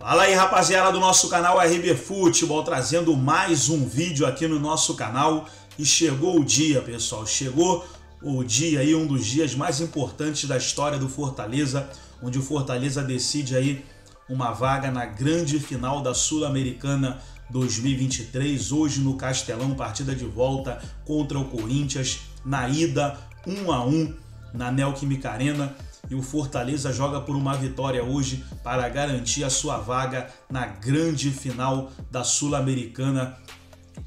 Fala aí rapaziada do nosso canal RB Futebol, trazendo mais um vídeo aqui no nosso canal e chegou o dia pessoal, chegou o dia aí, um dos dias mais importantes da história do Fortaleza, onde o Fortaleza decide aí uma vaga na grande final da Sul-Americana 2023, hoje no Castelão, partida de volta contra o Corinthians, na ida 1 a 1 na Nelkimicarena Arena e o Fortaleza joga por uma vitória hoje para garantir a sua vaga na grande final da Sul-Americana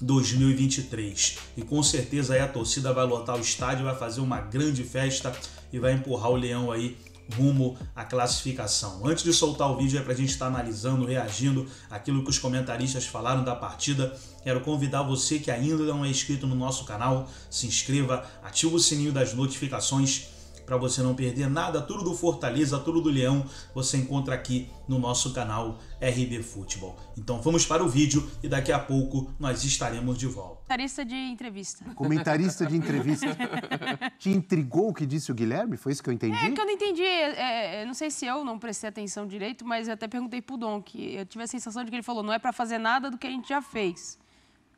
2023. E com certeza aí a torcida vai lotar o estádio, vai fazer uma grande festa e vai empurrar o Leão aí rumo à classificação. Antes de soltar o vídeo é para a gente estar tá analisando, reagindo aquilo que os comentaristas falaram da partida. Quero convidar você que ainda não é inscrito no nosso canal, se inscreva, ative o sininho das notificações para você não perder nada, tudo do Fortaleza, tudo do Leão, você encontra aqui no nosso canal RB Futebol. Então vamos para o vídeo e daqui a pouco nós estaremos de volta. Comentarista de entrevista. Comentarista de entrevista. Te intrigou o que disse o Guilherme? Foi isso que eu é, entendi? É que eu não entendi. É, é não sei se eu não prestei atenção direito, mas eu até perguntei pro Dom, que eu tive a sensação de que ele falou: não é para fazer nada do que a gente já fez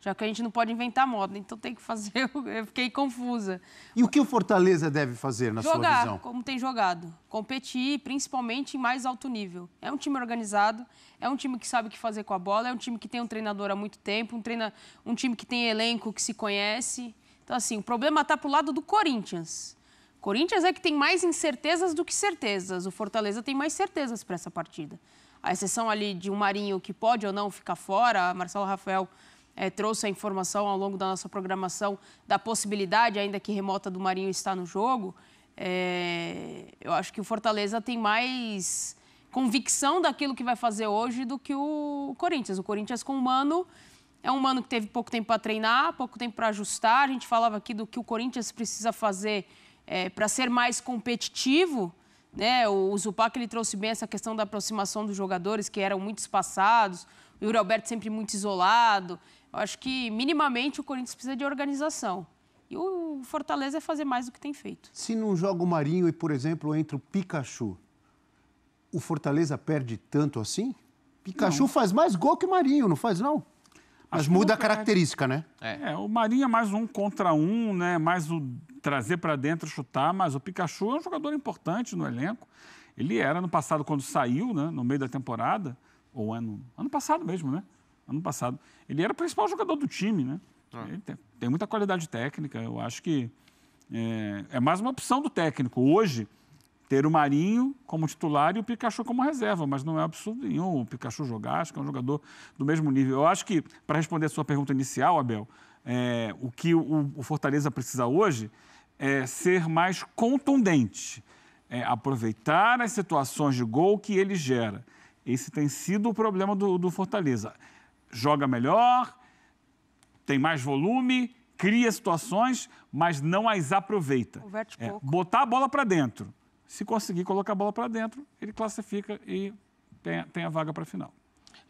já que a gente não pode inventar moda, então tem que fazer. Eu fiquei confusa. E o que o Fortaleza deve fazer na Jogar, sua visão? Jogar, como tem jogado. Competir, principalmente em mais alto nível. É um time organizado, é um time que sabe o que fazer com a bola, é um time que tem um treinador há muito tempo, um, treina, um time que tem elenco que se conhece. Então, assim, o problema está pro lado do Corinthians. O Corinthians é que tem mais incertezas do que certezas. O Fortaleza tem mais certezas para essa partida. A exceção ali de um Marinho que pode ou não ficar fora, Marcelo Rafael é, trouxe a informação ao longo da nossa programação da possibilidade, ainda que remota, do Marinho estar no jogo, é, eu acho que o Fortaleza tem mais convicção daquilo que vai fazer hoje do que o Corinthians. O Corinthians com o Mano é um Mano que teve pouco tempo para treinar, pouco tempo para ajustar. A gente falava aqui do que o Corinthians precisa fazer é, para ser mais competitivo. Né? O, o Zupac ele trouxe bem essa questão da aproximação dos jogadores que eram muito espaçados, o Yuri Alberto sempre muito isolado acho que minimamente o Corinthians precisa de organização. E o Fortaleza é fazer mais do que tem feito. Se não joga o Marinho e, por exemplo, entra o Pikachu, o Fortaleza perde tanto assim? Pikachu não. faz mais gol que o Marinho, não faz não? Mas Acho muda a característica, né? É. é. o Marinho é mais um contra um, né? Mais o trazer para dentro, chutar, mas o Pikachu é um jogador importante no elenco. Ele era no passado quando saiu, né? No meio da temporada, ou ano, ano passado mesmo, né? ano passado. Ele era o principal jogador do time, né? Ah. Tem, tem, muita qualidade técnica. Eu acho que é, é, mais uma opção do técnico. Hoje, ter o Marinho como titular e o Pikachu como reserva, mas não é absurdo nenhum o Pikachu jogar. Acho que é um jogador do mesmo nível. Eu acho que, para responder a sua pergunta inicial, Abel, é, o que o, o Fortaleza precisa hoje é ser mais contundente. É aproveitar as situações de gol que ele gera. Esse tem sido o problema do, do Fortaleza joga melhor, tem mais volume, cria situações, mas não as aproveita. é, Botar a bola para dentro. Se conseguir colocar a bola para dentro, ele classifica e tem, tem a vaga para a final.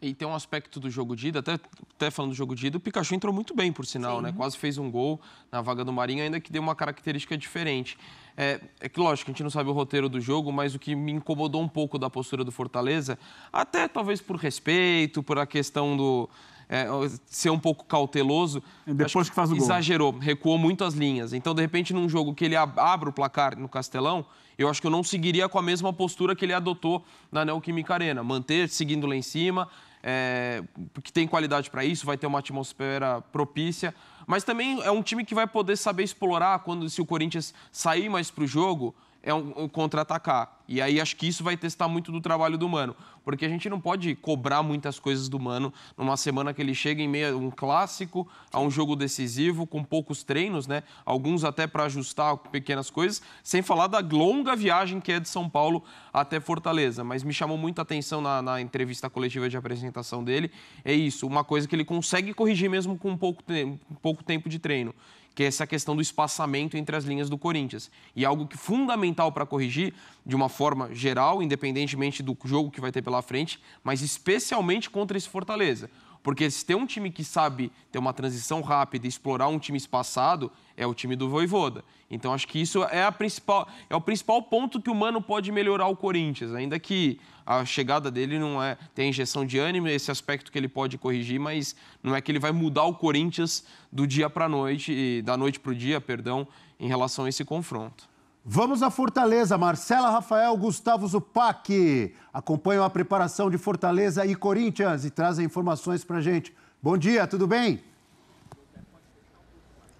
E tem um aspecto do jogo de ida, até, até falando do jogo de ida, o Pikachu entrou muito bem, por sinal, né? Sim. né? Quase fez um gol na vaga do Marinho, ainda que deu uma característica diferente. É, é, que lógico, a gente não sabe o roteiro do jogo, mas o que me incomodou um pouco da postura do Fortaleza, até talvez por respeito, por a questão do é, ser um pouco cauteloso. E é, depois que faz o gol. Exagerou, recuou muito as linhas. Então, de repente, num jogo que ele abre o placar no Castelão, eu acho que eu não seguiria com a mesma postura que ele adotou na Neoquímica Arena. Manter, seguindo lá em cima, é, que tem qualidade para isso, vai ter uma atmosfera propícia. Mas também é um time que vai poder saber explorar quando se o Corinthians sair mais para o jogo é um, um contra-atacar. E aí acho que isso vai testar muito do trabalho do Mano, porque a gente não pode cobrar muitas coisas do Mano numa semana que ele chega em meio a um clássico, a um jogo decisivo, com poucos treinos, né? Alguns até para ajustar pequenas coisas, sem falar da longa viagem que é de São Paulo até Fortaleza. Mas me chamou muita atenção na, na entrevista coletiva de apresentação dele, é isso, uma coisa que ele consegue corrigir mesmo com pouco, te pouco tempo de treino que é essa questão do espaçamento entre as linhas do Corinthians. E é algo que fundamental para corrigir de uma forma geral, independentemente do jogo que vai ter pela frente, mas especialmente contra esse Fortaleza. Porque se tem um time que sabe ter uma transição rápida e explorar um time espaçado, é o time do Voivoda. Então acho que isso é, a principal, é o principal ponto que o Mano pode melhorar o Corinthians, ainda que a chegada dele não é tem injeção de ânimo, esse aspecto que ele pode corrigir, mas não é que ele vai mudar o Corinthians do dia para a noite, da noite para o dia, perdão, em relação a esse confronto. Vamos à Fortaleza. Marcela Rafael, Gustavo Zupac acompanham a preparação de Fortaleza e Corinthians e trazem informações para gente. Bom dia, tudo bem?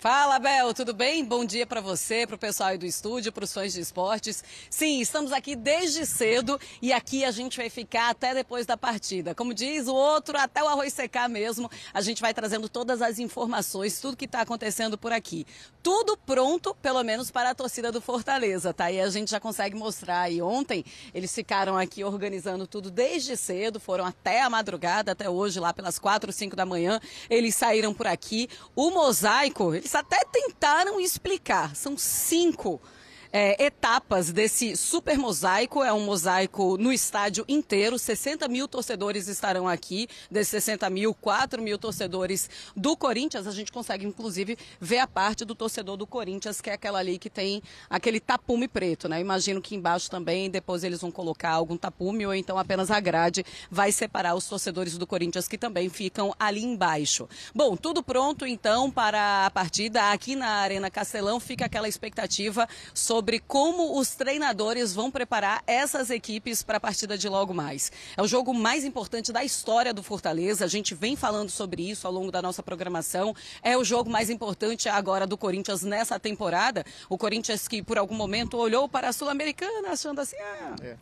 Fala, Bel, tudo bem? Bom dia para você, para o pessoal aí do estúdio, para os fãs de esportes. Sim, estamos aqui desde cedo e aqui a gente vai ficar até depois da partida. Como diz o outro, até o arroz secar mesmo, a gente vai trazendo todas as informações, tudo que está acontecendo por aqui. Tudo pronto, pelo menos para a torcida do Fortaleza, tá? E a gente já consegue mostrar. E ontem eles ficaram aqui organizando tudo desde cedo, foram até a madrugada, até hoje, lá pelas quatro, cinco da manhã. Eles saíram por aqui. O mosaico, eles até tentaram explicar. São cinco é, etapas desse super mosaico. É um mosaico no estádio inteiro. 60 mil torcedores estarão aqui. Desses 60 mil, 4 mil torcedores do Corinthians. A gente consegue, inclusive, ver a parte do torcedor do Corinthians, que é aquela ali que tem aquele tapume preto, né? Imagino que embaixo também, depois eles vão colocar algum tapume ou então apenas a grade vai separar os torcedores do Corinthians que também ficam ali embaixo. Bom, tudo pronto então para a partida aqui na Arena Castelão. Fica aquela expectativa sobre sobre como os treinadores vão preparar essas equipes para a partida de logo mais. É o jogo mais importante da história do Fortaleza, a gente vem falando sobre isso ao longo da nossa programação. É o jogo mais importante agora do Corinthians nessa temporada. O Corinthians que por algum momento olhou para a Sul-Americana achando assim, ah, é.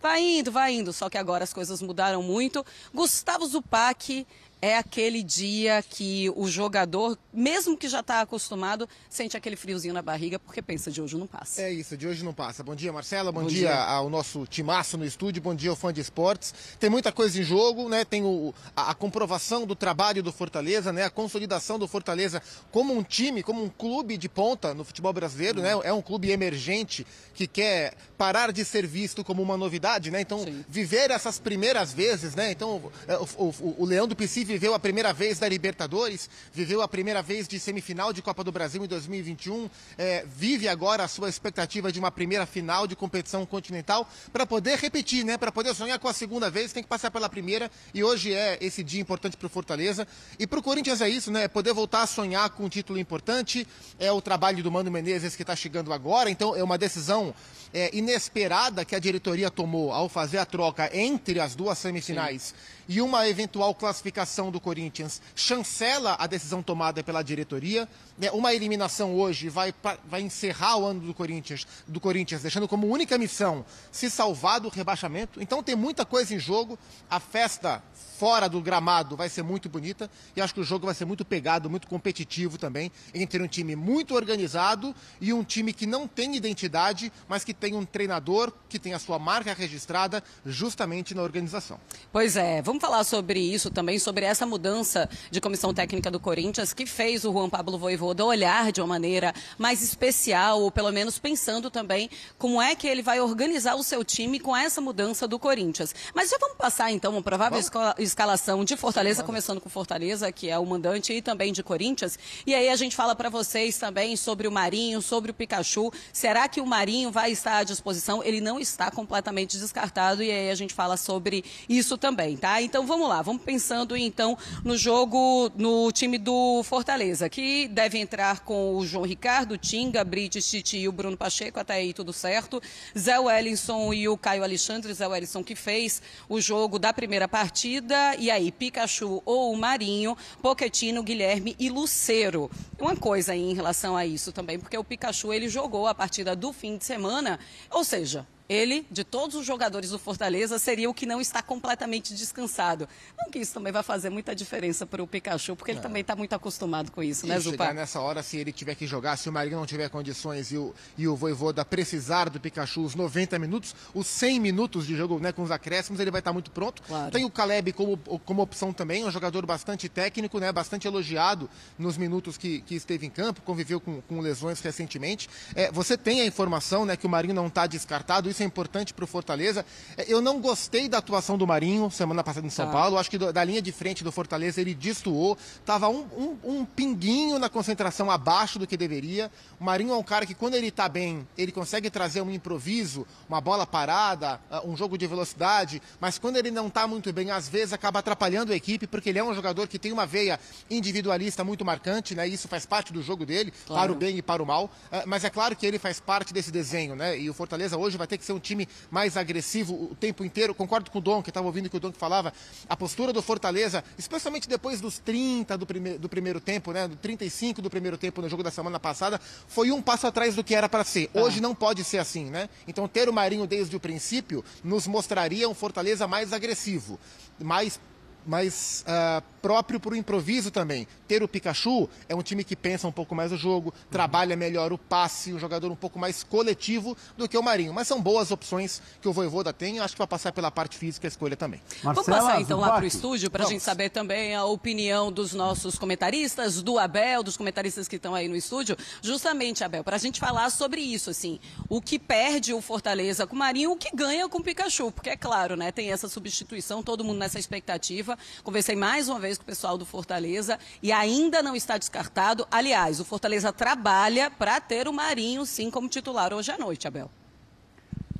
vai indo, vai indo. Só que agora as coisas mudaram muito. Gustavo Zupac é aquele dia que o jogador, mesmo que já está acostumado, sente aquele friozinho na barriga porque pensa de hoje não passa. É isso, de hoje não passa. Bom dia, Marcela. Bom, Bom dia, dia, ao nosso timaço no estúdio. Bom dia ao fã de esportes. Tem muita coisa em jogo, né? Tem o, a, a, comprovação do trabalho do Fortaleza, né? A consolidação do Fortaleza como um time, como um clube de ponta no futebol brasileiro, hum. né? É um clube emergente que quer parar de ser visto como uma novidade, né? Então, Sim. viver essas primeiras vezes, né? Então, é, o, o, o Leão do Pici viveu a primeira vez da Libertadores, viveu a primeira vez de semifinal de Copa do Brasil em 2021, é, vive agora a sua expectativa de uma primeira final de competição continental para poder repetir, né? Para poder sonhar com a segunda vez, tem que passar pela primeira e hoje é esse dia importante para o Fortaleza e para o Corinthians é isso, né? É poder voltar a sonhar com um título importante é o trabalho do Mano Menezes que está chegando agora, então é uma decisão é, inesperada que a diretoria tomou ao fazer a troca entre as duas semifinais. Sim e uma eventual classificação do Corinthians chancela a decisão tomada pela diretoria. Né? Uma eliminação hoje vai, vai encerrar o ano do Corinthians, do Corinthians, deixando como única missão se salvar do rebaixamento. Então tem muita coisa em jogo. A festa fora do gramado vai ser muito bonita e acho que o jogo vai ser muito pegado, muito competitivo também, entre um time muito organizado e um time que não tem identidade, mas que tem um treinador que tem a sua marca registrada justamente na organização. Pois é, vamos Vamos falar sobre isso também, sobre essa mudança de comissão técnica do Corinthians que fez o Juan Pablo Voivoda olhar de uma maneira mais especial, ou pelo menos pensando também como é que ele vai organizar o seu time com essa mudança do Corinthians. Mas já vamos passar então uma provável escalação de Fortaleza, Sim, começando com Fortaleza, que é o mandante, e também de Corinthians. E aí a gente fala para vocês também sobre o Marinho, sobre o Pikachu. Será que o Marinho vai estar à disposição? Ele não está completamente descartado, e aí a gente fala sobre isso também, tá? então vamos lá, vamos pensando então no jogo no time do Fortaleza, que deve entrar com o João Ricardo, Tinga, Brites, Titi e o Bruno Pacheco, até aí tudo certo. Zé Wellington e o Caio Alexandre, Zé Wellington que fez o jogo da primeira partida, e aí Pikachu ou o Marinho, Poquetino, Guilherme e Lucero. Uma coisa aí em relação a isso também, porque o Pikachu ele jogou a partida do fim de semana, ou seja, ele, de todos os jogadores do Fortaleza, seria o que não está completamente descansado. Não que isso também vai fazer muita diferença para o Pikachu, porque ele é. também está muito acostumado com isso, e né, Chegar nessa hora, se ele tiver que jogar, se o Marinho não tiver condições e o, e o Voivoda precisar do Pikachu os 90 minutos, os 100 minutos de jogo né, com os acréscimos, ele vai estar tá muito pronto. Claro. Tem o Caleb como, como opção também, um jogador bastante técnico, né, bastante elogiado nos minutos que, que esteve em campo, conviveu com, com lesões recentemente. É, você tem a informação né, que o Marinho não está descartado, isso é importante para o Fortaleza. É, eu não gostei da atuação do Marinho semana passada em São tá. Paulo. Acho que da linha de frente do Fortaleza ele destoou. Tava um, um, um pinguinho a concentração abaixo do que deveria. O Marinho é um cara que, quando ele está bem, ele consegue trazer um improviso, uma bola parada, ah, um jogo de velocidade, mas quando ele não está muito bem, às vezes acaba atrapalhando a equipe, porque ele é um jogador que tem uma veia individualista muito marcante, né? E isso faz parte do jogo dele, claro. para o bem e para o mal. Ah, mas é claro que ele faz parte desse desenho, né? E o Fortaleza hoje vai ter que ser um time mais agressivo o tempo inteiro. Concordo com o Dom, que estava ouvindo que o Dom falava. A postura do Fortaleza, especialmente depois dos 30 do, prime do primeiro tempo, né? Do 35 45 do primeiro tempo no jogo da semana passada, foi um passo atrás do que era para ser. Tá. Hoje ah. não pode ser assim, né? Então ter o Marinho desde o princípio nos mostraria um Fortaleza mais agressivo, mais mas uh, próprio para o improviso também. Ter o Pikachu é um time que pensa um pouco mais o jogo, uhum. trabalha melhor o passe, o jogador um pouco mais coletivo do que o Marinho. Mas são boas opções que o Voivoda tem, acho que vai passar pela parte física a escolha também. Marcela, Vamos passar então lá para o estúdio para a gente saber também a opinião dos nossos comentaristas, do Abel, dos comentaristas que estão aí no estúdio. Justamente, Abel, para a gente falar sobre isso, assim, o que perde o Fortaleza com o Marinho, o que ganha com o Pikachu, porque é claro, né, tem essa substituição, todo mundo nessa expectativa Silva. Conversei mais uma vez com o pessoal do Fortaleza e ainda não está descartado. Aliás, o Fortaleza trabalha para ter o Marinho, sim, como titular hoje à noite, Abel.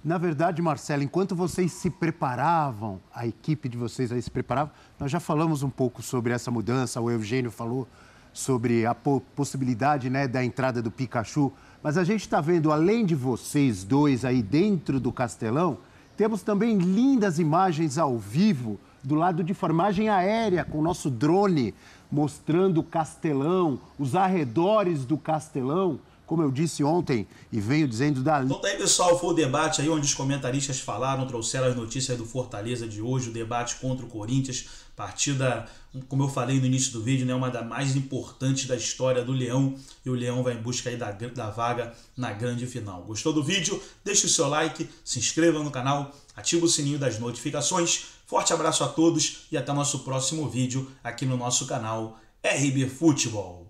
Na verdade, Marcelo, enquanto vocês se preparavam, a equipe de vocês aí se preparava, nós já falamos um pouco sobre essa mudança, o Eugênio falou sobre a possibilidade né, da entrada do Pikachu, mas a gente está vendo, além de vocês dois aí dentro do Castelão, temos também lindas imagens ao vivo do lado de formagem aérea, com o nosso drone mostrando Castelão, os arredores do Castelão. Como eu disse ontem e venho dizendo da. Então tá aí, pessoal. Foi o debate aí onde os comentaristas falaram, trouxeram as notícias do Fortaleza de hoje, o debate contra o Corinthians, partida, como eu falei no início do vídeo, né, uma das mais importantes da história do Leão. E o Leão vai em busca aí da, da vaga na grande final. Gostou do vídeo? Deixe o seu like, se inscreva no canal, ative o sininho das notificações Forte abraço a todos e até o nosso próximo vídeo aqui no nosso canal RB Futebol.